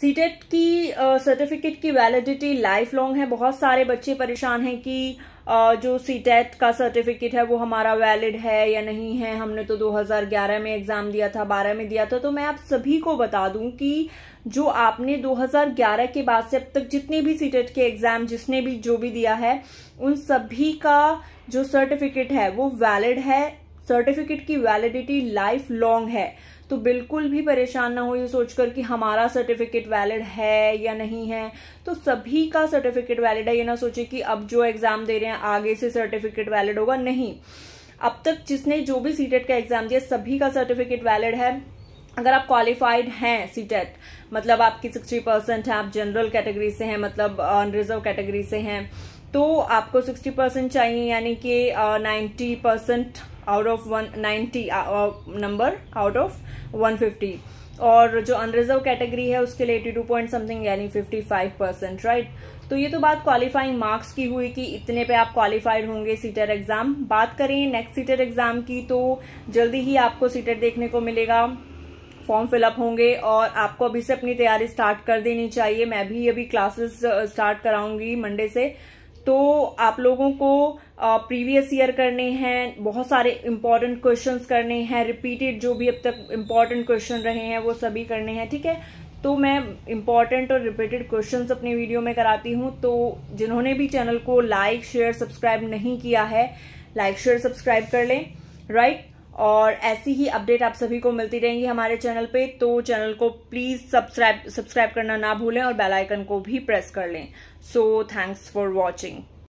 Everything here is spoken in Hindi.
सीटेट e की सर्टिफिकेट uh, की वैलिडिटी लाइफ लॉन्ग है बहुत सारे बच्चे परेशान हैं कि uh, जो सीटेट e का सर्टिफिकेट है वो हमारा वैलिड है या नहीं है हमने तो 2011 में एग्जाम दिया था 12 में दिया था तो मैं आप सभी को बता दूं कि जो आपने 2011 के बाद से अब तक जितने भी सीटेट e के एग्जाम जिसने भी जो भी दिया है उन सभी का जो सर्टिफिकेट है वो वैलिड है सर्टिफिकेट की वैलिडिटी लाइफ लॉन्ग है तो बिल्कुल भी परेशान ना हो ये सोचकर कि हमारा सर्टिफिकेट वैलिड है या नहीं है तो सभी का सर्टिफिकेट वैलिड है ये ना सोचे कि अब जो एग्जाम दे रहे हैं आगे से सर्टिफिकेट वैलिड होगा नहीं अब तक जिसने जो भी सीटेट e का एग्जाम दिया सभी का सर्टिफिकेट वैलिड है अगर आप क्वालिफाइड हैं सीटेट e मतलब आपकी सिक्सटी परसेंट है आप जनरल कैटेगरी से हैं मतलब अनरिजर्व कैटेगरी से हैं तो आपको 60 परसेंट चाहिए यानी कि 90 percent out of one ninety number out of 150 और जो अनरिजर्व कैटेगरी है उसके लिए एटी टू पॉइंट समथिंग यानी फिफ्टी फाइव परसेंट राइट तो ये तो बात क्वालिफाइंग मार्क्स की हुई कि इतने पे आप क्वालिफाइड होंगे सीटर एग्जाम बात करें नेक्स्ट सीटर एग्जाम की तो जल्दी ही आपको सीटर देखने को मिलेगा फॉर्म फिलअप होंगे और आपको अभी से अपनी तैयारी स्टार्ट कर देनी चाहिए मैं भी अभी क्लासेस स्टार्ट कराऊंगी मंडे से तो आप लोगों को प्रीवियस ईयर करने हैं बहुत सारे इम्पॉर्टेंट क्वेश्चंस करने हैं रिपीटेड जो भी अब तक इम्पॉर्टेंट क्वेश्चन रहे हैं वो सभी करने हैं ठीक है तो मैं इम्पॉर्टेंट और रिपीटेड क्वेश्चंस अपने वीडियो में कराती हूँ तो जिन्होंने भी चैनल को लाइक शेयर सब्सक्राइब नहीं किया है लाइक शेयर सब्सक्राइब कर लें राइट right? और ऐसी ही अपडेट आप सभी को मिलती रहेंगी हमारे चैनल पे तो चैनल को प्लीज सब्सक्राइब सब्सक्राइब करना ना भूलें और बेल आइकन को भी प्रेस कर लें सो थैंक्स फॉर वॉचिंग